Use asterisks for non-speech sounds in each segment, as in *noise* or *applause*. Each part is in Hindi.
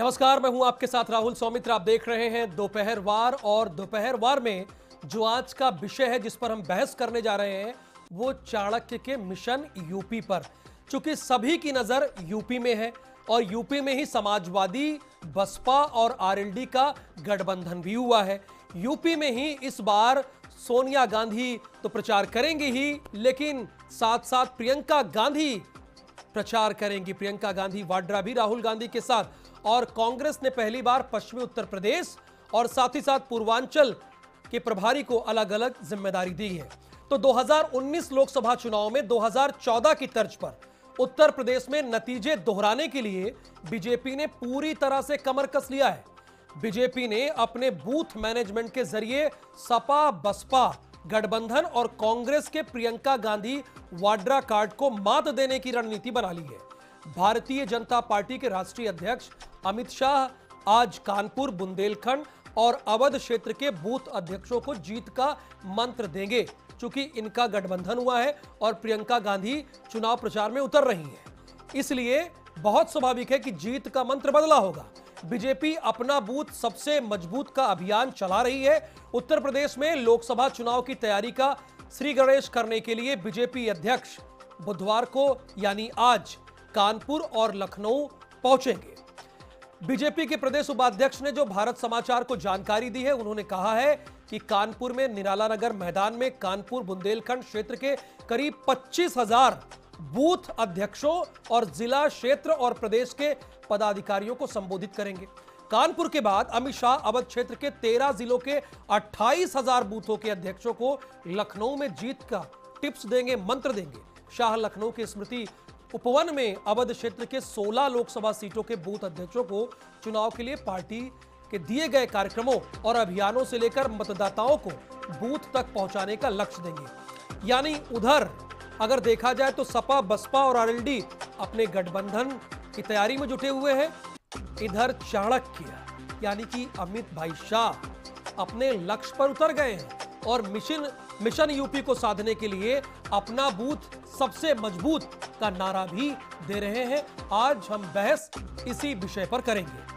नमस्कार मैं हूं आपके साथ राहुल सौमित्र आप देख रहे हैं दोपहर वार और दोपहर वार में जो आज का विषय है जिस पर हम बहस करने जा रहे हैं वो चाणक्य के मिशन यूपी पर चूंकि सभी की नजर यूपी में है और यूपी में ही समाजवादी बसपा और आरएलडी का गठबंधन भी हुआ है यूपी में ही इस बार सोनिया गांधी तो प्रचार करेंगी ही लेकिन साथ साथ प्रियंका गांधी प्रचार करेंगी प्रियंका गांधी वाड्रा भी राहुल गांधी के साथ और कांग्रेस ने पहली बार पश्चिमी उत्तर प्रदेश और साथ ही साथ पूर्वांचल के प्रभारी को अलग अलग जिम्मेदारी दी है तो 2019 लोकसभा चुनाव में 2014 की तर्ज पर उत्तर प्रदेश में नतीजे दोहराने के लिए बीजेपी ने पूरी तरह से कमर कस लिया है बीजेपी ने अपने बूथ मैनेजमेंट के जरिए सपा बसपा गठबंधन और कांग्रेस के प्रियंका गांधी वाड्रा कार्ड को मात देने की रणनीति बना ली है भारतीय जनता पार्टी के राष्ट्रीय अध्यक्ष अमित शाह आज कानपुर बुंदेलखंड और अवध क्षेत्र के बूथ अध्यक्षों को जीत का मंत्र देंगे चूंकि इनका गठबंधन हुआ है और प्रियंका गांधी चुनाव प्रचार में उतर रही हैं इसलिए बहुत स्वाभाविक है कि जीत का मंत्र बदला होगा बीजेपी अपना बूथ सबसे मजबूत का अभियान चला रही है उत्तर प्रदेश में लोकसभा चुनाव की तैयारी का श्री गणेश करने के लिए बीजेपी अध्यक्ष बुधवार को यानी आज कानपुर और लखनऊ पहुंचेंगे बीजेपी के प्रदेश उपाध्यक्ष ने जो भारत समाचार को जानकारी दी है उन्होंने कहा है कि कानपुर में निराला नगर मैदान में कानपुर बुंदेलखंड क्षेत्र के करीब पच्चीस हजार बूथ अध्यक्षों और जिला क्षेत्र और प्रदेश के पदाधिकारियों को संबोधित करेंगे कानपुर के बाद अमित शाह अवध क्षेत्र के तेरह जिलों के अट्ठाईस हजार बूथों के अध्यक्षों को लखनऊ में जीत का टिप्स देंगे मंत्र देंगे शाह लखनऊ की स्मृति उपवन में अवध क्षेत्र के 16 लोकसभा सीटों के बूथ अध्यक्षों को चुनाव के लिए पार्टी के दिए गए कार्यक्रमों और अभियानों से लेकर मतदाताओं को बूथ तक पहुंचाने का लक्ष्य देंगे यानी उधर अगर देखा जाए तो सपा बसपा और आरएलडी अपने गठबंधन की तैयारी में जुटे हुए हैं इधर चाणक्य यानी कि अमित भाई शाह अपने लक्ष्य पर उतर गए हैं और मिशन मिशन यूपी को साधने के लिए अपना बूथ सबसे मजबूत का नारा भी दे रहे हैं आज हम बहस इसी विषय पर करेंगे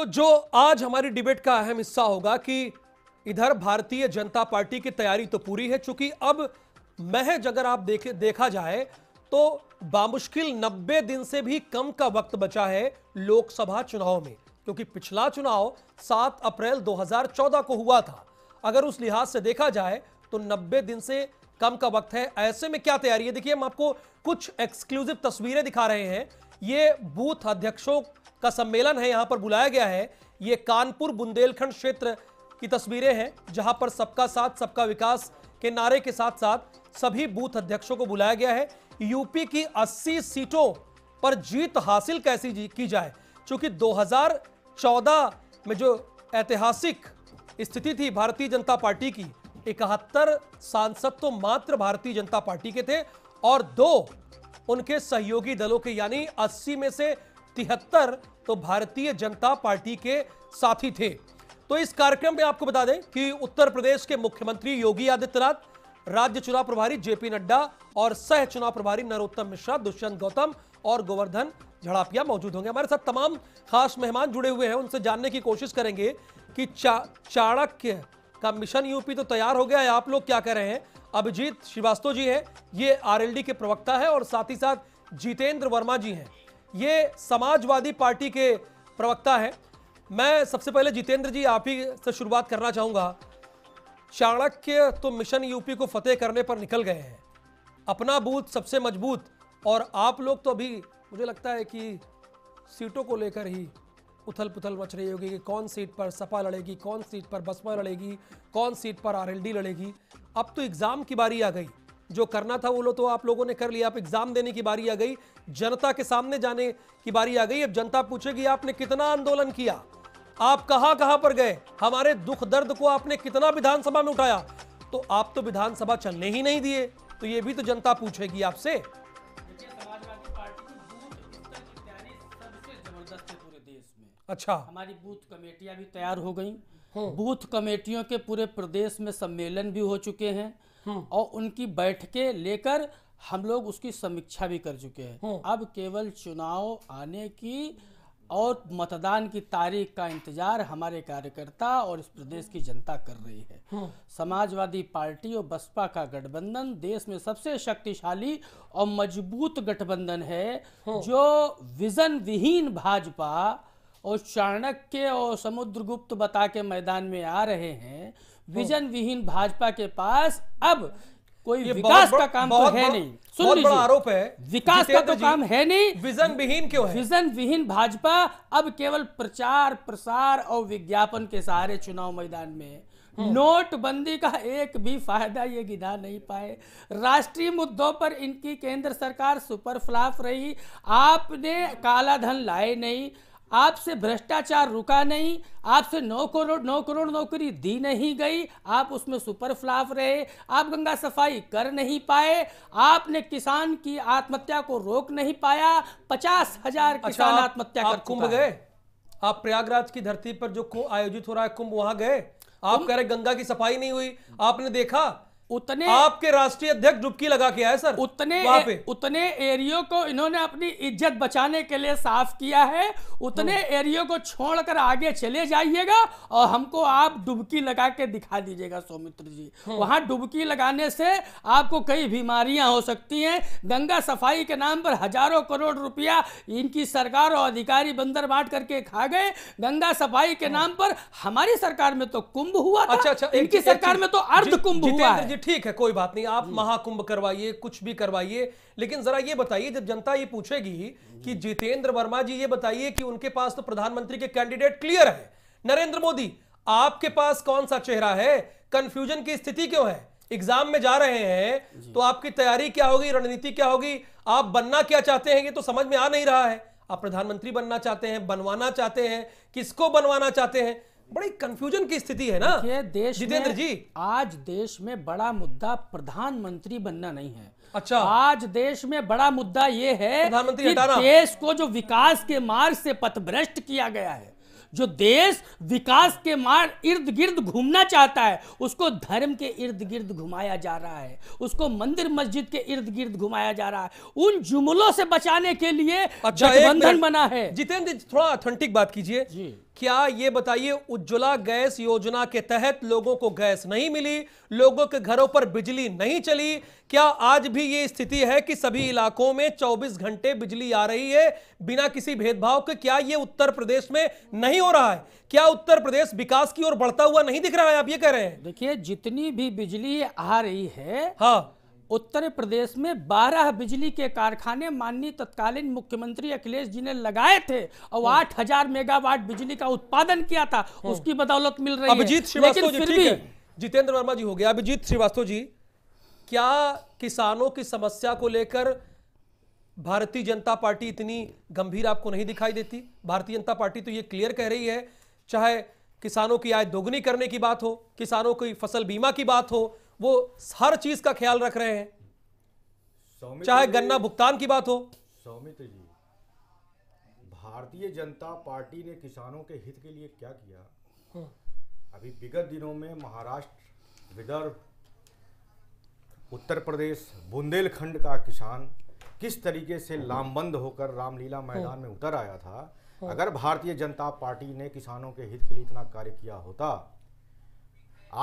तो जो आज हमारी डिबेट का अहम हिस्सा होगा कि इधर भारतीय जनता पार्टी की तैयारी तो पूरी है चूंकि अब महज अगर आप देखे देखा जाए तो बामुश्किल 90 दिन से भी कम का वक्त बचा है लोकसभा चुनाव में क्योंकि पिछला चुनाव 7 अप्रैल 2014 को हुआ था अगर उस लिहाज से देखा जाए तो 90 दिन से कम का वक्त है ऐसे में क्या तैयारी है देखिए हम आपको कुछ एक्सक्लूसिव तस्वीरें दिखा रहे हैं ये बूथ अध्यक्षों का सम्मेलन है यहां पर बुलाया गया है ये कानपुर बुंदेलखंड क्षेत्र की तस्वीरें हैं जहां पर सबका साथ सबका विकास के नारे के साथ साथ सभी बूथ अध्यक्षों को बुलाया गया है यूपी की 80 सीटों पर जीत हासिल कैसी जी, की जाए चूंकि 2014 में जो ऐतिहासिक स्थिति थी भारतीय जनता पार्टी की इकहत्तर सांसद तो मात्र भारतीय जनता पार्टी के थे और दो उनके सहयोगी दलों के यानी 80 में से तिहत्तर तो भारतीय जनता पार्टी के साथी थे तो इस कार्यक्रम में आपको बता दें कि उत्तर प्रदेश के मुख्यमंत्री योगी आदित्यनाथ राज्य चुनाव प्रभारी जेपी नड्डा और सह चुनाव प्रभारी नरोत्तम मिश्रा दुष्यंत गौतम और गोवर्धन झड़ापिया मौजूद होंगे हमारे साथ तमाम खास मेहमान जुड़े हुए हैं उनसे जानने की कोशिश करेंगे कि चा, चाणक्य का मिशन यूपी तो तैयार हो गया है आप लोग क्या कह रहे हैं अभिजीत श्रीवास्तव जी हैं ये आरएलडी के प्रवक्ता है और साथ ही साथ जितेंद्र वर्मा जी हैं ये समाजवादी पार्टी के प्रवक्ता हैं मैं सबसे पहले जितेंद्र जी आप ही से शुरुआत करना चाहूँगा चाणक्य तो मिशन यूपी को फतेह करने पर निकल गए हैं अपना बूथ सबसे मजबूत और आप लोग तो अभी मुझे लगता है कि सीटों को लेकर ही उथल पुथल मच रही होगी कि कौन सीट पर सपा लड़ेगी कौन सीट पर बसपा लड़ेगी कौन सीट पर आरएलडी लड़ेगी अब तो एग्ज़ाम की बारी आ गई जो करना था वो लो तो आप लोगों ने कर लिया आप एग्ज़ाम देने की बारी आ गई जनता के सामने जाने की बारी आ गई अब जनता पूछेगी आपने कितना आंदोलन किया आप कहां कहां पर गए हमारे दुख दर्द को आपने कितना विधानसभा में उठाया तो आप तो विधानसभा चलने ही नहीं दिए तो ये भी तो जनता पूछेगी आपसे अच्छा हमारी बूथ कमेटियां भी तैयार हो गई हाँ। बूथ कमेटियों के पूरे प्रदेश में सम्मेलन भी हो चुके हैं हाँ। और उनकी बैठकें लेकर हम लोग उसकी समीक्षा भी कर चुके हैं हाँ। अब केवल चुनाव आने की और मतदान की तारीख का इंतजार हमारे कार्यकर्ता और इस प्रदेश की जनता कर रही है हाँ। समाजवादी पार्टी और बसपा का गठबंधन देश में सबसे शक्तिशाली और मजबूत गठबंधन है हाँ। जो विजन विहीन भाजपा और चाणक्य और समुद्रगुप्त बता के मैदान में आ रहे हैं हाँ। विजन विहीन भाजपा के पास अब कोई विकास का काम तो है नहीं सुन लीजिए आरोप है विकास का तो काम है नहीं विजन विहीन क्यों है विजन विहीन भाजपा अब केवल प्रचार प्रसार और विज्ञापन के सहारे चुनाव मैदान में हाँ। नोटबंदी का एक भी फायदा ये गिना नहीं पाए राष्ट्रीय मुद्दों पर इनकी केंद्र सरकार सुपर फ्लाफ रही आपने काला धन लाए नहीं आपसे भ्रष्टाचार रुका नहीं आपसे नौ करोड़ नौ करोड़ नौकरी दी नहीं गई आप उसमें सुपर फ्लाफ रहे आप गंगा सफाई कर नहीं पाए आपने किसान की आत्महत्या को रोक नहीं पाया पचास हजार अच्छा, किसान अच्छा, आत्महत्या कर कुंभ गए आप प्रयागराज की धरती पर जो आयोजित हो रहा है कुंभ वहां गए आप कह रहे गंगा की सफाई नहीं हुई आपने देखा उतने आपके राष्ट्रीय अध्यक्ष डुबकी लगा के आए सर उतने ए, उतने एरियो को इन्होंने अपनी इज्जत बचाने के लिए साफ किया है उतने हम्म। एरियो को छोड़कर आगे चले जाइएगा और हमको आप डुबकी लगा के दिखा दीजिएगा सौमित्र जी हम्म। वहां डुबकी लगाने से आपको कई बीमारियां हो सकती हैं गंगा सफाई के नाम पर हजारों करोड़ रुपया इनकी सरकार और अधिकारी बंदर बांट करके खा गए गंगा सफाई के हम्म। नाम पर हमारी सरकार में तो कुंभ हुआ अच्छा अच्छा इनकी सरकार में तो अर्ध कुंभ हुआ है ठीक है कोई बात नहीं आप हम्म। महाकुंभ करवाइए कुछ भी करवाइए लेकिन जरा ये बताइए जब जनता ये पूछेगी कि हम्म। जितेंद्र वर्मा जी ये बताइए कि उनके पास तो प्रधानमंत्री के कैंडिडेट क्लियर है नरेंद्र मोदी आपके पास कौन सा चेहरा है कंफ्यूजन की स्थिति क्यों है एग्जाम में जा रहे हैं तो आपकी तैयारी क्या होगी रणनीति क्या होगी आप बनना क्या चाहते हैं ये तो समझ में आ नहीं रहा है आप प्रधानमंत्री बनना चाहते हैं बनवाना चाहते हैं किसको बनवाना चाहते हैं बड़ी कंफ्यूजन की स्थिति है ना ये देश जितेंद्र जी आज देश में बड़ा मुद्दा प्रधानमंत्री बनना नहीं है अच्छा आज देश में बड़ा मुद्दा ये है कि देश को जो विकास के मार्ग से पथभ्रष्ट किया गया है जो देश विकास के मार्ग इर्द गिर्द घूमना चाहता है उसको धर्म के इर्द गिर्द घुमाया जा रहा है उसको मंदिर मस्जिद के इर्द गिर्द घुमाया जा रहा है उन जुमलों से बचाने के लिए अच्छा, गठबंधन बना है जितेंद्र थोड़ा ऑथेंटिक बात कीजिए क्या ये बताइए उज्ज्वला गैस योजना के तहत लोगों को गैस नहीं मिली लोगों के घरों पर बिजली नहीं चली क्या आज भी ये स्थिति है कि सभी इलाकों में 24 घंटे बिजली आ रही है बिना किसी भेदभाव के क्या ये उत्तर प्रदेश में नहीं हो रहा है क्या उत्तर प्रदेश विकास की ओर बढ़ता हुआ नहीं दिख रहा है आप ये कह रहे हैं देखिए जितनी भी बिजली आ रही है हाँ उत्तर प्रदेश में 12 बिजली के कारखाने माननीय तत्कालीन मुख्यमंत्री अखिलेश जी ने लगाए थे और 8000 हाँ। मेगावाट बिजली का उत्पादन किया था हाँ। उसकी बदौलत मिल रही अभिजीत श्रीवास्तव जी ठीक है जितेंद्र वर्मा जी हो गया अभिजीत श्रीवास्तव जी क्या किसानों की समस्या को लेकर भारतीय जनता पार्टी इतनी गंभीर आपको नहीं दिखाई देती भारतीय जनता पार्टी तो ये क्लियर कह रही है चाहे किसानों की आय दोगुनी करने की बात हो किसानों की फसल बीमा की बात हो वो हर चीज का ख्याल रख रहे हैं चाहे गन्ना भुगतान की बात हो सौमित्र जी भारतीय जनता पार्टी ने किसानों के हित के लिए क्या किया हाँ। अभी विगत दिनों में महाराष्ट्र विदर्भ उत्तर प्रदेश बुंदेलखंड का किसान किस तरीके से लामबंद होकर रामलीला हाँ। मैदान में उतर आया था हाँ। अगर भारतीय जनता पार्टी ने किसानों के हित के लिए इतना कार्य किया होता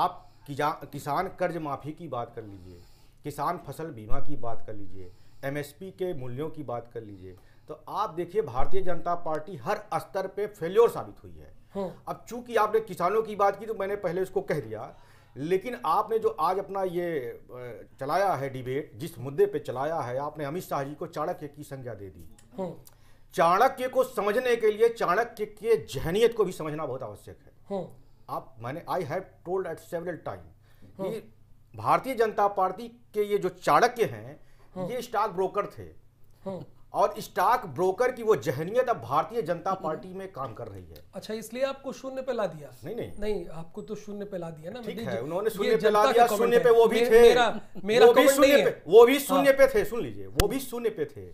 आप किसान कर्ज माफ़ी की बात कर लीजिए किसान फसल बीमा की बात कर लीजिए एमएसपी के मूल्यों की बात कर लीजिए तो आप देखिए भारतीय जनता पार्टी हर स्तर पे फेल्योर साबित हुई है हाँ। अब चूंकि आपने किसानों की बात की तो मैंने पहले उसको कह दिया लेकिन आपने जो आज अपना ये चलाया है डिबेट जिस मुद्दे पे चलाया है आपने अमित शाह जी को चाणक्य की संज्ञा दे दी हाँ। चाणक्य को समझने के लिए चाणक्य के जहनीत को भी समझना बहुत आवश्यक है हाँ। आप मैंने I have told at several time ये भारतीय जनता पार्टी के ये जो चाणक्य हैं हाँ। ये स्टॉक ब्रोकर थे हाँ। और स्टॉक ब्रोकर की वो जहनीत अब भारतीय जनता हाँ। पार्टी में काम कर रही है अच्छा इसलिए आपको शून्य पे ला दिया नहीं नहीं नहीं आपको तो शून्य पे ला दिया ना ठीक है उन्होंने शून्य पे ला दिया शून्य पे वो भी थे मेरा मेरा भी शून्य पे वो भी शून्य पे थे सुन लीजिए वो भी शून्य पे थे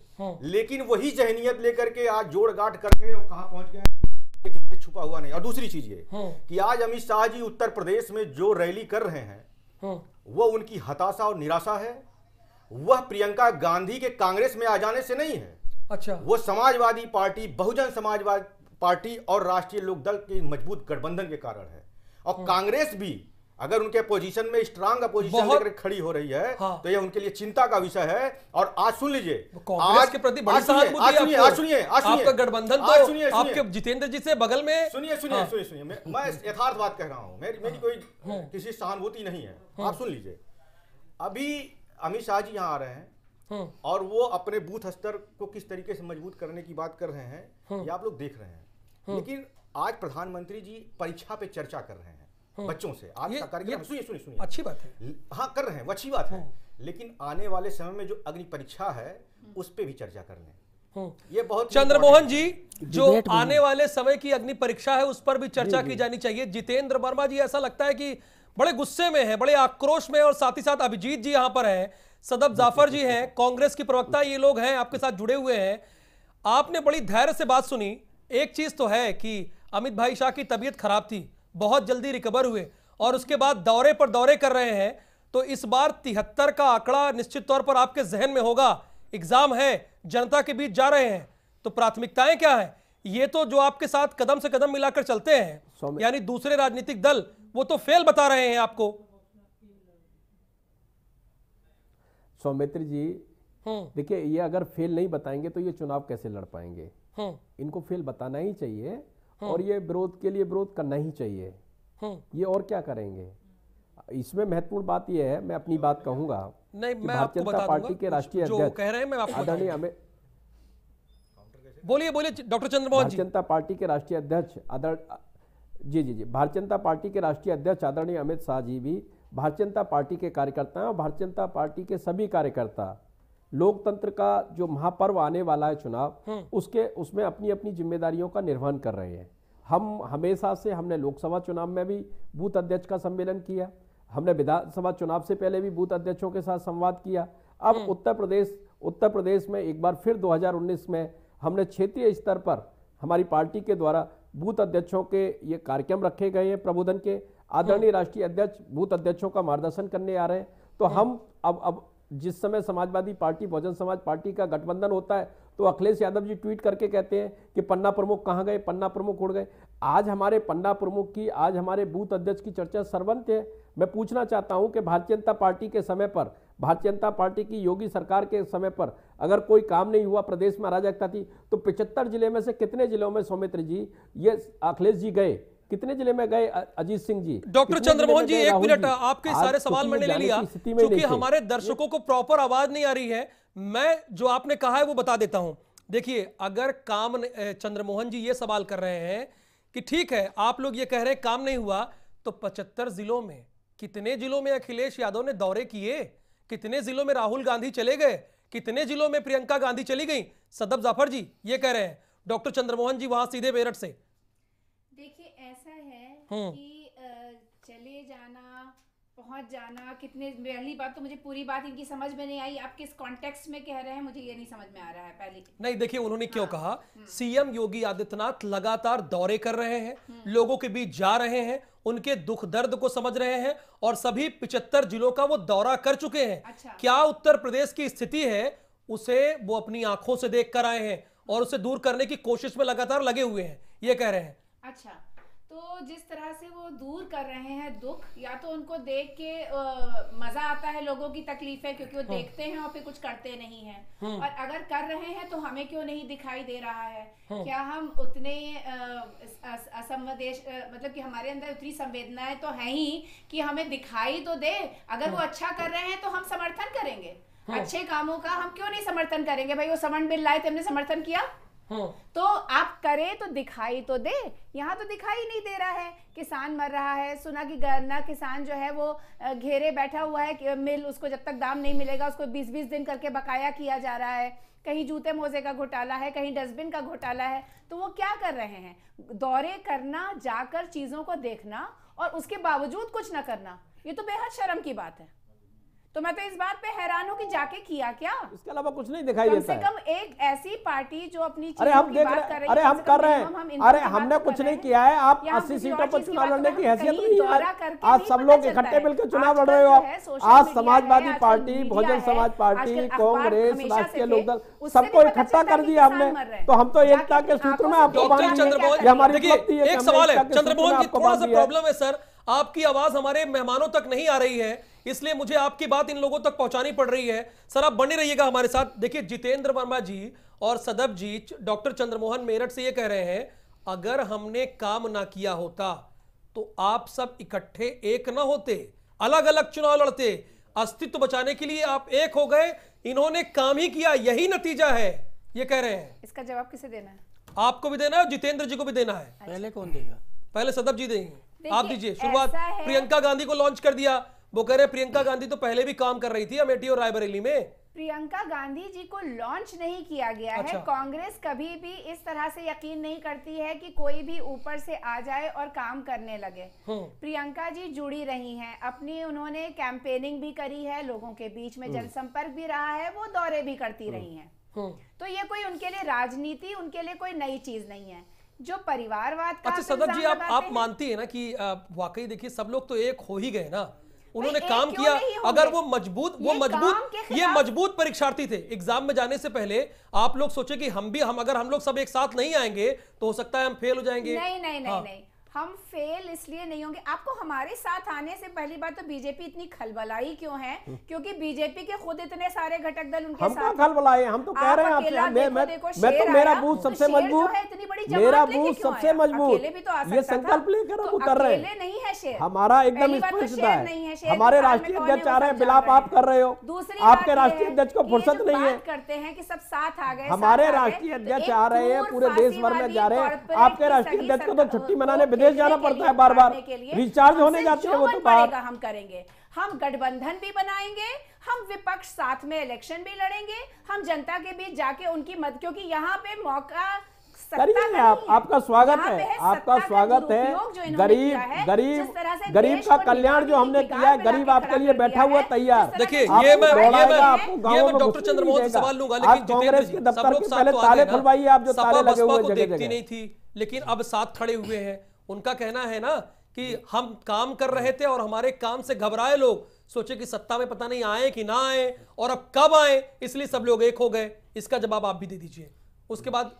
लेकिन वही जहनीत लेकर के आज जोड़ गाठ करके कहा पहुंच गए छुपा हुआ नहीं और दूसरी चीज ये हाँ। कि आज अमित शाह जी उत्तर प्रदेश में जो रैली कर रहे हैं हाँ। वो उनकी हताशा और निराशा है वह प्रियंका गांधी के कांग्रेस में आ जाने से नहीं है अच्छा वो समाजवादी पार्टी बहुजन समाजवादी पार्टी और राष्ट्रीय लोकदल के मजबूत गठबंधन के कारण है और हाँ। कांग्रेस भी अगर उनके पोजीशन में स्ट्रांग अपोजिशन खड़ी हो रही है हाँ। तो ये उनके लिए चिंता का विषय है और आज सुन लीजिए आज के प्रति बड़ी आज सुनिए आपका गठबंधन तो सुनिए आपके जितेंद्र जी से बगल में सुनिए सुनिए हाँ। सुनिए सुनिए मैं यथार्थ बात कह रहा हूँ मेरी हाँ। कोई हाँ। किसी सहानुभूति नहीं है आप सुन लीजिए अभी अमित शाह जी यहाँ आ रहे हैं और वो अपने बूथ स्तर को किस तरीके से मजबूत करने की बात कर रहे हैं ये आप लोग देख रहे हैं लेकिन आज प्रधानमंत्री जी परीक्षा पे चर्चा कर रहे हैं हम्म। बच्चों से आज का कार्यक्रम सुनिए सुनिए सुनिए अच्छी बात है हाँ कर रहे हैं वो अच्छी बात है हम्म। लेकिन आने वाले समय में जो अग्नि परीक्षा है हम्म। उस पर भी चर्चा कर लें ये बहुत चंद्रमोहन जी जो आने वाले समय की अग्नि परीक्षा है उस पर भी चर्चा की जानी चाहिए जितेंद्र वर्मा जी ऐसा लगता है कि बड़े गुस्से में है बड़े आक्रोश में और साथ ही साथ अभिजीत जी यहां पर है सदब जाफर जी हैं कांग्रेस की प्रवक्ता ये लोग हैं आपके साथ जुड़े हुए हैं आपने बड़ी धैर्य से बात सुनी एक चीज तो है कि अमित भाई शाह की तबीयत खराब थी बहुत जल्दी रिकवर हुए और उसके बाद दौरे पर दौरे कर रहे हैं तो इस बार तिहत्तर का आंकड़ा निश्चित तौर पर आपके जहन में होगा एग्जाम है जनता के बीच जा रहे हैं तो प्राथमिकताएं क्या है ये तो जो आपके साथ कदम से कदम मिलाकर चलते हैं यानी दूसरे राजनीतिक दल वो तो फेल बता रहे हैं आपको सौमित्र जी हम्म। देखिए ये अगर फेल नहीं बताएंगे तो ये चुनाव कैसे लड़ पाएंगे हम्म। इनको फेल बताना ही चाहिए हाँ। और ये विरोध के लिए विरोध करना ही चाहिए हाँ। ये और क्या करेंगे इसमें महत्वपूर्ण बात यह है मैं अपनी बात कहूंगा नहीं मैं आपको बता पार्टी के राष्ट्रीय अध्यक्ष कह रहे हैं मैं आपको बोलिए बोलिए डॉक्टर चंद्रमोहन जी जनता पार्टी के राष्ट्रीय अध्यक्ष आदर जी जी जी भारतीय जनता पार्टी के राष्ट्रीय अध्यक्ष आदरणीय अमित शाह जी भी भारतीय जनता पार्टी के कार्यकर्ता हैं और भारतीय जनता पार्टी के सभी कार्यकर्ता लोकतंत्र का जो महापर्व आने वाला है चुनाव हम्म। उसके उसमें अपनी अपनी जिम्मेदारियों का निर्वहन कर रहे हैं हम हमेशा से हमने लोकसभा चुनाव में भी बूथ अध्यक्ष का सम्मेलन किया हमने विधानसभा चुनाव से पहले भी बूथ अध्यक्षों के साथ संवाद किया अब हम्म। उत्तर प्रदेश उत्तर प्रदेश में एक बार फिर 2019 में हमने क्षेत्रीय स्तर पर हमारी पार्टी के द्वारा बूथ अध्यक्षों के ये कार्यक्रम रखे गए हैं प्रबोधन के आदरणीय हम्म। राष्ट्रीय अध्यक्ष बूथ अध्यक्षों का मार्गदर्शन करने आ रहे हैं तो हम अब अब जिस समय समाजवादी पार्टी बहुजन समाज पार्टी का गठबंधन होता है तो अखिलेश यादव जी ट्वीट करके कहते हैं कि पन्ना प्रमुख कहाँ गए पन्ना प्रमुख उड़ गए आज हमारे पन्ना प्रमुख की आज हमारे बूथ अध्यक्ष की चर्चा सर्वंत है मैं पूछना चाहता हूँ कि भारतीय जनता पार्टी के समय पर भारतीय जनता पार्टी की योगी सरकार के समय पर अगर कोई काम नहीं हुआ प्रदेश में अराजकता थी तो पिचहत्तर जिले में से कितने जिलों में सौमित्र जी ये अखिलेश जी गए कितने जिले में गए अजीत सिंह जी डॉक्टर चंद्रमोहन जी एक मिनट आपके सारे तो सवाल मैंने ले लिया क्योंकि हमारे दर्शकों को प्रॉपर आवाज नहीं आ रही है मैं जो आपने कहा है वो बता देता हूं देखिए अगर काम चंद्रमोहन जी ये सवाल कर रहे हैं कि ठीक है आप लोग ये कह रहे हैं काम नहीं हुआ तो पचहत्तर जिलों में कितने जिलों में अखिलेश यादव ने दौरे किए कितने जिलों में राहुल गांधी चले गए कितने जिलों में प्रियंका गांधी चली गई सदब जाफर जी ये कह रहे हैं डॉक्टर चंद्रमोहन जी वहां सीधे मेरठ से देखिए हाँ। कि चले जाना पहुंच जाना कितने पहली बात तो मुझे पूरी बात इनकी समझ में नहीं आई आप किस कॉन्टेक्स्ट में कह रहे हैं मुझे ये नहीं समझ में आ रहा है पहले नहीं देखिए उन्होंने क्यों हाँ। कहा हम्म। सीएम योगी आदित्यनाथ लगातार दौरे कर रहे हैं हम्म। लोगों के बीच जा रहे हैं उनके दुख दर्द को समझ रहे हैं और सभी पिछहत्तर जिलों का वो दौरा कर चुके हैं अच्छा। क्या उत्तर प्रदेश की स्थिति है उसे वो अपनी आंखों से देख कर आए हैं और उसे दूर करने की कोशिश में लगातार लगे हुए हैं ये कह रहे हैं अच्छा तो जिस तरह से वो दूर कर रहे हैं दुख या तो उनको देख के मजा आता है लोगों की है क्योंकि वो हाँ। देखते हैं और फिर कुछ करते नहीं है हाँ। और अगर कर रहे हैं तो हमें क्यों नहीं दिखाई दे रहा है हाँ। क्या हम उतने असमवेश मतलब कि हमारे अंदर उतनी संवेदनाएं तो है ही कि हमें दिखाई तो दे अगर वो अच्छा कर रहे हैं तो हम समर्थन करेंगे अच्छे कामों का हम क्यों नहीं समर्थन करेंगे भाई वो समन बिल लाए थे हमने समर्थन किया हाँ। तो आप करें तो दिखाई तो दे यहाँ तो दिखाई नहीं दे रहा है किसान मर रहा है सुना कि गन्ना किसान जो है वो घेरे बैठा हुआ है मिल उसको जब तक दाम नहीं मिलेगा उसको बीस बीस दिन करके बकाया किया जा रहा है कहीं जूते मोजे का घोटाला है कहीं डस्टबिन का घोटाला है तो वो क्या कर रहे हैं दौरे करना जाकर चीज़ों को देखना और उसके बावजूद कुछ ना करना ये तो बेहद शर्म की बात है तो मैं तो इस बात पे हैरान हूँ कि जाके किया क्या इसके अलावा कुछ नहीं दिखाई देता है कम एक ऐसी पार्टी जो अपनी अरे हम देख रहे, रहे अरे हम कर रहे हैं अरे हमने कुछ नहीं किया है आप अस्सी सीटों पर चुनाव लड़ने की हैसियत नहीं आज सब लोग इकट्ठे मिलकर चुनाव लड़ रहे हो आज समाजवादी पार्टी बहुजन समाज पार्टी कांग्रेस राष्ट्रीय लोकदल सबको इकट्ठा कर दिया हमने तो हम तो एकता के सूत्र में आपको हमारी एक सवाल है चंद्रमोहन की थोड़ा सा प्रॉब्लम है सर आपकी आवाज हमारे मेहमानों तक नहीं आ रही है इसलिए मुझे आपकी बात इन लोगों तक पहुंचानी पड़ रही है सर आप बने रहिएगा हमारे साथ देखिए जितेंद्र वर्मा जी और सदब जी डॉक्टर चंद्रमोहन मेरठ से ये कह रहे हैं अगर हमने काम ना किया होता तो आप सब इकट्ठे एक ना होते अलग अलग चुनाव लड़ते अस्तित्व बचाने के लिए आप एक हो गए इन्होंने काम ही किया यही नतीजा है ये कह रहे हैं इसका जवाब किसे देना है आपको भी देना है जितेंद्र जी को भी देना है पहले कौन देगा पहले सदब जी देंगे आप दीजिए शुरुआत प्रियंका गांधी को लॉन्च कर दिया वो कह रहे प्रियंका गांधी तो पहले भी काम कर रही थी अमेठी और रायबरेली में प्रियंका गांधी जी को लॉन्च नहीं किया गया अच्छा। है कांग्रेस कभी भी इस तरह से यकीन नहीं करती है कि कोई भी ऊपर से आ जाए और काम करने लगे हम्म। प्रियंका जी जुड़ी रही हैं अपनी उन्होंने कैंपेनिंग भी करी है लोगों के बीच में हम्म। जनसंपर्क भी रहा है वो दौरे भी करती हम्म। रही हैं तो ये कोई उनके लिए राजनीति उनके लिए कोई नई चीज नहीं है जो परिवारवाद का अच्छा सदर जी आप आप मानती है ना कि वाकई देखिए सब लोग तो एक हो ही गए ना उन्होंने काम किया अगर वो मजबूत वो मजबूत ये मजबूत परीक्षार्थी थे एग्जाम में जाने से पहले आप लोग सोचे कि हम भी हम अगर हम लोग सब एक साथ नहीं आएंगे तो हो सकता है हम फेल हो जाएंगे नहीं नहीं नहीं हाँ। हम फेल इसलिए नहीं होंगे आपको हमारे साथ आने से पहली बात तो बीजेपी इतनी खलबलाई क्यों है हम्म। क्योंकि बीजेपी के खुद इतने सारे घटक दल उनके साथ खलबलाए हम तो कह रहे हैं मैं मैं मैं तो मेरा बूथ तो सबसे मजबूत इतनी बड़ी मेरा बूथ सबसे मजबूत तो ये संकल्प लेकर तो हम उतर रहे हैं नहीं है शेर हमारा एकदम स्पष्ट है हमारे राष्ट्रीय अध्यक्ष आ रहे हैं बिलाप आप कर रहे हो दूसरे आपके राष्ट्रीय अध्यक्ष को फुर्सत नहीं है करते हैं कि सब साथ आ गए हमारे राष्ट्रीय अध्यक्ष आ रहे हैं पूरे देश भर में जा रहे हैं आपके राष्ट्रीय अध्यक्ष को तो छुट्टी मनाने विदेश विदेश जाना पड़ता है बार बार रिचार्ज होने जाते हैं वो तो बाहर हम करेंगे हम गठबंधन भी बनाएंगे हम विपक्ष साथ में इलेक्शन भी लड़ेंगे हम जनता के बीच जाके उनकी मत क्योंकि यहाँ पे मौका करिए आप आप, आपका स्वागत है, आपका स्वागत है गरीब गरीब गरीब का कल्याण जो हमने किया है गरीब आपके लिए बैठा हुआ तैयार देखिए ये ये मैं मैं डॉक्टर चंद्रमोहन से सवाल लूंगा लेकिन कांग्रेस के दफ्तर पहले तो ताले खुलवाइए आप जो ताले लगे हुए देखती नहीं थी लेकिन अब साथ खड़े हुए हैं उनका कहना है ना कि हम काम कर रहे थे और हमारे काम से घबराए लोग सोचे कि सत्ता में पता नहीं आए कि ना आए और अब कब आए इसलिए सब लोग एक हो गए इसका जवाब आप भी दे दीजिए उसके बाद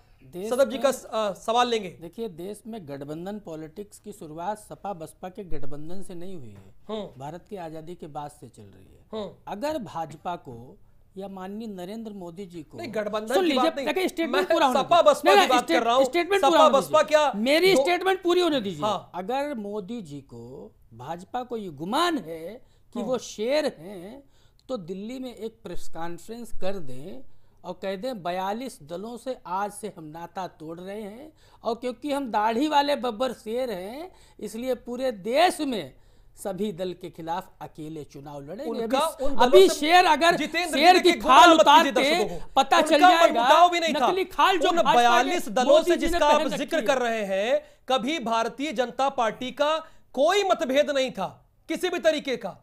सदब जी का आ, सवाल लेंगे देखिए देश में गठबंधन पॉलिटिक्स की शुरुआत सपा बसपा के गठबंधन से नहीं हुई है हम्म। भारत की आजादी के बाद से चल रही है हम्म। अगर भाजपा को या माननीय नरेंद्र मोदी जी को गठबंधन स्टेटमेंट पूरा बसपा क्या मेरी स्टेटमेंट पूरी होने दीजिए हाँ। अगर मोदी जी को भाजपा को ये गुमान है कि हाँ। वो शेर हैं तो दिल्ली में एक प्रेस कॉन्फ्रेंस कर दें और कह दें बयालीस दलों से आज से हम नाता तोड़ रहे हैं और क्योंकि हम दाढ़ी वाले बब्बर शेर हैं इसलिए पूरे देश में सभी दल के खिलाफ अकेले चुनाव उनका अभी, अभी शेर अगर शेर की खाल उतारते पता चल जाएगा भी नहीं था खाल जो बयालीस दलों से जिसका आप जिक्र कर रहे हैं कभी भारतीय जनता पार्टी का कोई मतभेद नहीं था किसी भी तरीके का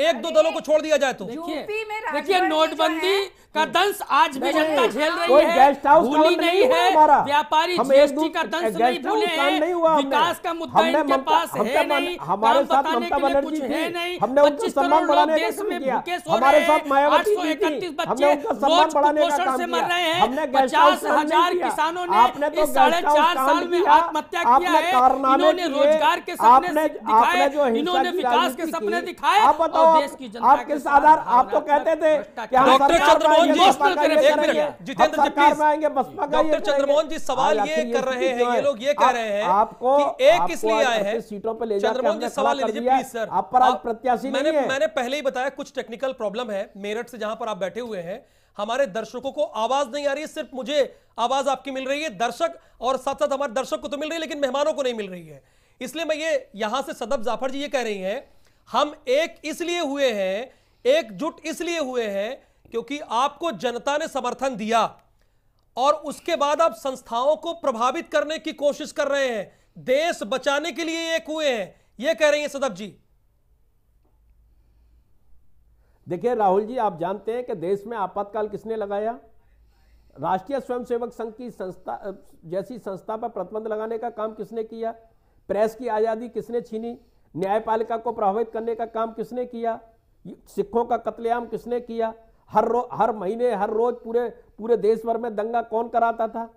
एक दो दलों को छोड़ दिया जाए तो देखिए नोटबंदी का दंश आज भी जनता झेल रही है भूली नहीं है व्यापारी जीएसटी का दंश नहीं भूले हैं विकास का मुद्दा इनके पास है नहीं हमारे साथ ममता बनर्जी है नहीं पच्चीस करोड़ लोग देश में भूखे सो रहे हैं आठ सौ इकतीस बच्चे रोज कुपोषण से मर रहे हैं पचास हजार किसानों ने तो इस साढ़े चार साल में आत्महत्या किया है इन्होंने रोजगार के सपने दिखाए इन्होंने विकास के सपने दिखाए आप आपके आधार आप तो कहते थे कि हम जितेंद्र जी बसपा डॉक्टर चंद्रमोहन जी सवाल ये कर रहे हैं ये लोग ये कह रहे हैं आपको एक इसलिए आए हैं सीटों पर ले चंद्रमोहन जी सवाल आप पर आज प्रत्याशी मैंने मैंने पहले ही बताया कुछ टेक्निकल प्रॉब्लम है मेरठ से जहां पर आप बैठे हुए हैं हमारे दर्शकों को आवाज नहीं आ रही है सिर्फ मुझे आवाज आपकी मिल रही है दर्शक और साथ साथ हमारे दर्शक को तो मिल रही है लेकिन मेहमानों को नहीं मिल रही है इसलिए मैं ये यहां से सदब जाफर जी ये कह रही हैं हम एक इसलिए हुए हैं एकजुट इसलिए हुए हैं क्योंकि आपको जनता ने समर्थन दिया और उसके बाद आप संस्थाओं को प्रभावित करने की कोशिश कर रहे हैं देश बचाने के लिए एक हुए हैं ये कह रही हैं सदब जी देखिए राहुल जी आप जानते हैं कि देश में आपातकाल किसने लगाया राष्ट्रीय स्वयंसेवक संघ की संस्था जैसी संस्था पर प्रतिबंध लगाने का काम किसने किया प्रेस की आज़ादी किसने छीनी न्यायपालिका को प्रभावित करने का काम किसने किया सिखों का कत्लेआम किसने किया हर रो हर महीने हर रोज पूरे पूरे देश भर में दंगा कौन कराता था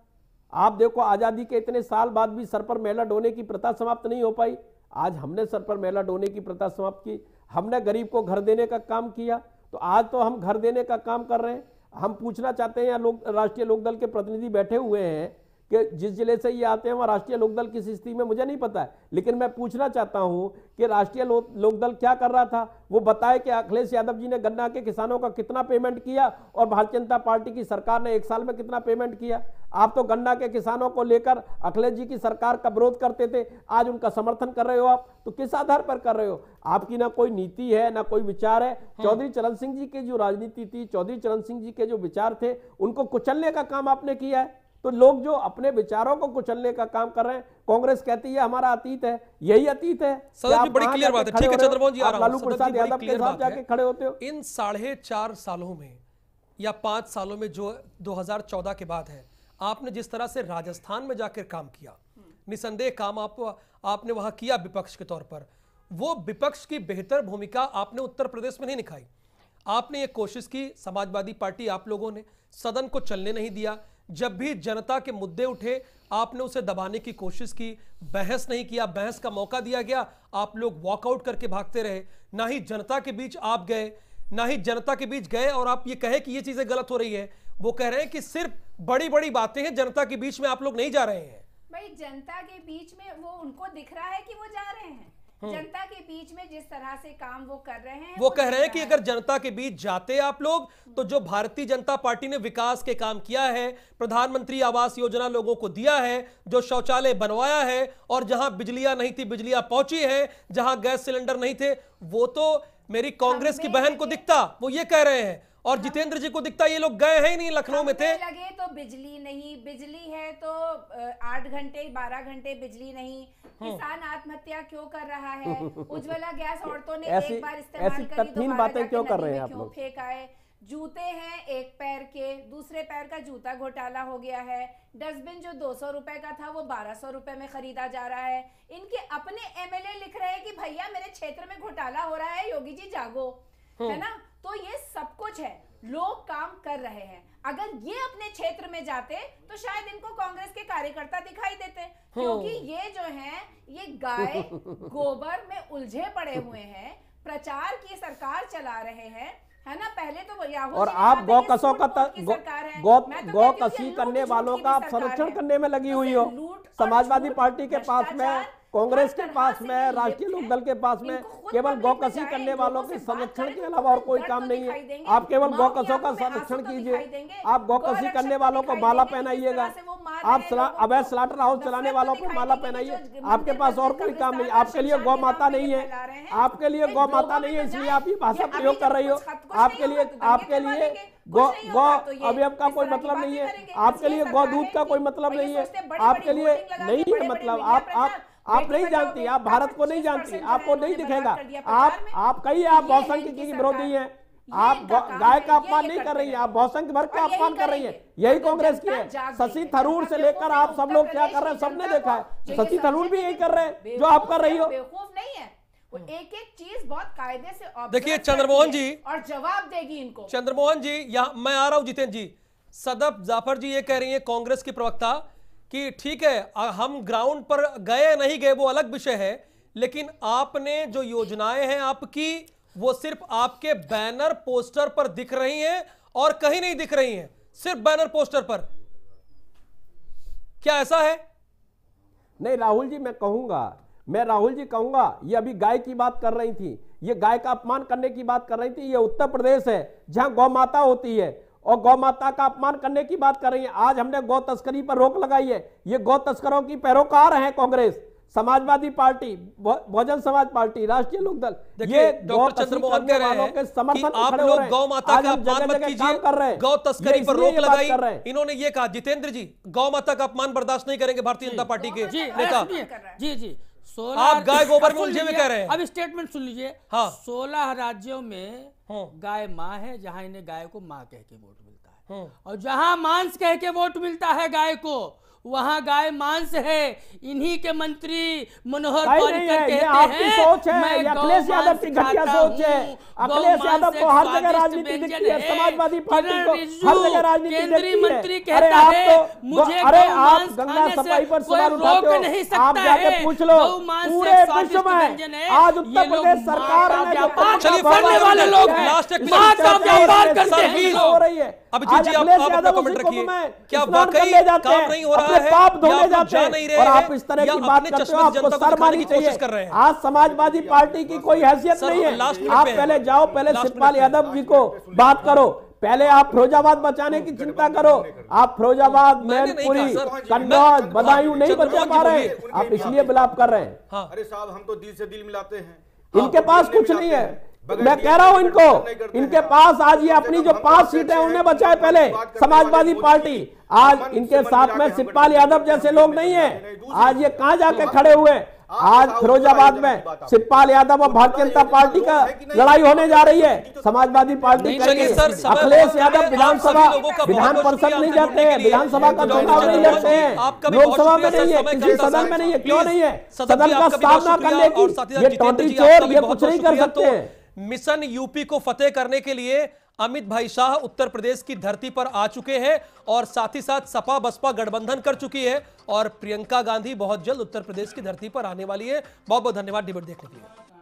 आप देखो आज़ादी के इतने साल बाद भी सर पर मेला डोने की प्रथा समाप्त नहीं हो पाई आज हमने सर पर मेला डोने की प्रथा समाप्त की हमने गरीब को घर देने का काम किया तो आज तो हम घर देने का काम कर रहे हैं हम पूछना चाहते हैं या लोग राष्ट्रीय लोकदल के प्रतिनिधि बैठे हुए हैं कि जिस जिले से ये आते हैं वहाँ राष्ट्रीय लोकदल किस स्थिति में मुझे नहीं पता है लेकिन मैं पूछना चाहता हूँ कि राष्ट्रीय लोकदल क्या कर रहा था वो बताए कि अखिलेश यादव जी ने गन्ना के किसानों का कितना पेमेंट किया और भारतीय जनता पार्टी की सरकार ने एक साल में कितना पेमेंट किया आप तो गन्ना के किसानों को लेकर अखिलेश जी की सरकार का विरोध करते थे आज उनका समर्थन कर रहे हो आप तो किस आधार पर कर रहे हो आपकी ना कोई नीति है ना कोई विचार है हाँ। चौधरी चरण सिंह जी की जो राजनीति थी चौधरी चरण सिंह जी के जो विचार थे उनको कुचलने का काम आपने किया है तो लोग जो अपने विचारों को कुचलने का काम कर रहे हैं कांग्रेस कहती है हमारा अतीत है यही अतीत है सदर बड़ी क्लियर बात है ठीक है चंद्रमोहन जी लालू प्रसाद यादव के साथ जाके खड़े होते हो इन साढ़े चार सालों में या पांच सालों में जो 2014 के बाद है आपने जिस तरह से राजस्थान में जाकर काम किया निसंदेह काम आप आपने वहां किया विपक्ष के तौर पर वो विपक्ष की बेहतर भूमिका आपने उत्तर प्रदेश में नहीं दिखाई आपने ये कोशिश की समाजवादी पार्टी आप लोगों ने सदन को चलने नहीं दिया जब भी जनता के मुद्दे उठे आपने उसे दबाने की कोशिश की बहस नहीं किया बहस का मौका दिया गया आप लोग वॉकआउट करके भागते रहे ना ही जनता के बीच आप गए ना ही जनता के बीच गए और आप ये कहे कि ये चीजें गलत हो रही है वो कह रहे हैं कि सिर्फ बड़ी बड़ी बातें हैं जनता के बीच में आप लोग नहीं जा रहे हैं भाई जनता के बीच में वो उनको दिख रहा है कि वो जा रहे हैं हम्म। जनता के बीच में जिस तरह से काम वो कर रहे हैं वो कह रहे हैं कि अगर जनता के बीच जाते आप लोग तो जो भारतीय जनता पार्टी ने विकास के काम किया है प्रधानमंत्री आवास योजना लोगों को दिया है जो शौचालय बनवाया है और जहां बिजलियां नहीं थी बिजलियां पहुंची है जहां गैस सिलेंडर नहीं थे वो तो मेरी कांग्रेस की बहन को दिखता वो ये कह रहे हैं और जितेंद्र जी को दिखता ये लोग गए हैं ही नहीं लखनऊ में थे लगे तो बिजली नहीं बिजली है तो आठ घंटे बारह घंटे बिजली नहीं हाँ। किसान आत्महत्या क्यों कर रहा है *laughs* उज्ज्वला गैस औरतों ने एक बार इस्तेमाल करी तो बातें क्यों कर रहे हैं क्यों फेंका है जूते हैं एक पैर के दूसरे पैर का जूता घोटाला हो गया है डस्टबिन जो दो सौ रुपए का था वो बारह सौ रुपए में खरीदा जा रहा है इनके अपने एमएलए लिख रहे हैं कि भैया मेरे क्षेत्र में घोटाला हो रहा है योगी जी जागो हाँ। है ना तो ये सब कुछ है लोग काम कर रहे हैं अगर ये अपने क्षेत्र में जाते तो शायद इनको कांग्रेस के कार्यकर्ता दिखाई देते हाँ। क्योंकि ये जो है ये गाय *laughs* गोबर में उलझे पड़े हुए हैं प्रचार की सरकार चला रहे हैं है ना पहले तो और आप गौ कसो का गौ गौ तो कसी करने वालों का संरक्षण करने में लगी हुई हो समाजवादी पार्टी के पास में कांग्रेस के पास में राष्ट्रीय लोक दल के पास में केवल गौकसी करने वालों के संरक्षण के अलावा और कोई काम नहीं है आप केवल गौकसों का संरक्षण तो कीजिए आप गौकसी करने तो वालों को माला पहनाइएगा आप अवैध स्लाटर हाउस चलाने वालों को माला पहनाइए आपके पास और कोई काम नहीं आपके लिए गौ तो माता मतलब नहीं है आपके लिए गौ माता नहीं है इसलिए आप ये भाषा प्रयोग कर रही हो आपके लिए आपके लिए गौ गौ अवयव का कोई मतलब नहीं है आपके लिए गौ दूध का कोई मतलब नहीं है आपके लिए नहीं है मतलब आप आप आप नहीं जानती आप भारत को नहीं जानती आपको नहीं दिखेगा आप आप कही आप बहुसंख्य की विरोधी है आप गाय का अपमान नहीं कर रही है आप बहुसंख्य वर्ग का अपमान कर रही है यही तो कांग्रेस की है शशि थरूर से लेकर आप सब लोग क्या कर रहे हैं सबने देखा है शशि थरूर भी यही कर रहे हैं जो आप कर रही हो नहीं है हम्म। एक एक चीज बहुत कायदे से देखिए चंद्रमोहन जी और जवाब देगी इनको चंद्रमोहन जी यहाँ मैं आ रहा हूँ जितेंद्र जी सदब जाफर जी ये कह रही है कांग्रेस की प्रवक्ता कि ठीक है हम ग्राउंड पर गए नहीं गए वो अलग विषय है लेकिन आपने जो योजनाएं हैं आपकी वो सिर्फ आपके बैनर पोस्टर पर दिख रही हैं और कहीं नहीं दिख रही हैं सिर्फ बैनर पोस्टर पर क्या ऐसा है नहीं राहुल जी मैं कहूंगा मैं राहुल जी कहूंगा ये अभी गाय की बात कर रही थी ये गाय का अपमान करने की बात कर रही थी ये उत्तर प्रदेश है जहां गौ माता होती है और गौ माता का अपमान करने की बात कर रही है आज हमने गौ तस्करी पर रोक लगाई है ये गौ तस्करों की पैरोकार है कांग्रेस समाजवादी पार्टी बहुजन समाज पार्टी राष्ट्रीय लोक दल ये डॉक्टर रहे हैं समर्थन आप लोग गौ माता का अपमान मत कीजिए गौ तस्करी पर रोक लगाई इन्होंने ये कहा जितेंद्र जी गौ माता का अपमान बर्दाश्त नहीं करेंगे भारतीय जनता पार्टी के नेता जी जी सोलह आप गाय गोबर में कह रहे हैं अब स्टेटमेंट सुन लीजिए हाँ सोलह राज्यों में गाय माँ है जहां इन्हें गाय को माँ कह के वोट मिलता है और जहां मांस कह के वोट मिलता है गाय को वहाँ गाय मांस है इन्हीं के मंत्री मनोहर पर्रिकर कहते हैं यादव की घटिया सोच है अखिलेश यादव को हर जगह राजनीति दिखती है समाजवादी पार्टी को हर जगह राजनीति केंद्रीय मंत्री कहता है तो मुझे अरे आप गंगा सफाई पर सवाल उठाते पूछ लो पूरे विश्व में आज उत्तर प्रदेश सरकार ने जो पढ़ने वाले लोग अब जी जी आप अपना कमेंट रखिए क्या वाकई काम नहीं हो रहा है है पाप धोने तो जाते हैं और आप इस तरह की बात करते हो आपको सर मानी चाहिए आज समाजवादी पार्टी की कोई हैसियत नहीं है आप पहले जाओ पहले शिवपाल यादव जी को बात करो पहले आप फिरोजाबाद बचाने की चिंता करो आप फिरोजाबाद मैनपुरी कन्नौज बदायूं नहीं बचा पा रहे आप इसलिए बिलाप कर रहे हैं हाँ। अरे साहब हम तो दिल से दिल मिलाते हैं इनके तो पास कुछ नहीं है मैं कह रहा हूं इनको इनके पास आज ये अपनी जो पांच सीटें उन्हें बचाए पहले समाजवादी पार्टी आज इनके साथ में शिवपाल यादव जैसे लोग नहीं है आज ये कहा जाके खड़े हुए तो आज फिरोजाबाद में शिवपाल यादव और तो भारतीय जनता पार्टी का लड़ाई होने जा रही है तो समाजवादी पार्टी अखिलेश यादव विधानसभा विधान परिषद नहीं जाते हैं विधानसभा का चुनाव नहीं लड़ते हैं लोकसभा में नहीं है किसी सदन में नहीं है क्यों नहीं है सदन का सामना करने की ये टोटी चोर ये कुछ नहीं कर सकते हैं मिशन यूपी को फतेह करने के लिए अमित भाई शाह उत्तर प्रदेश की धरती पर आ चुके हैं और साथ ही साथ सपा बसपा गठबंधन कर चुकी है और प्रियंका गांधी बहुत जल्द उत्तर प्रदेश की धरती पर आने वाली है बहुत बहुत धन्यवाद डिबेट देखने के लिए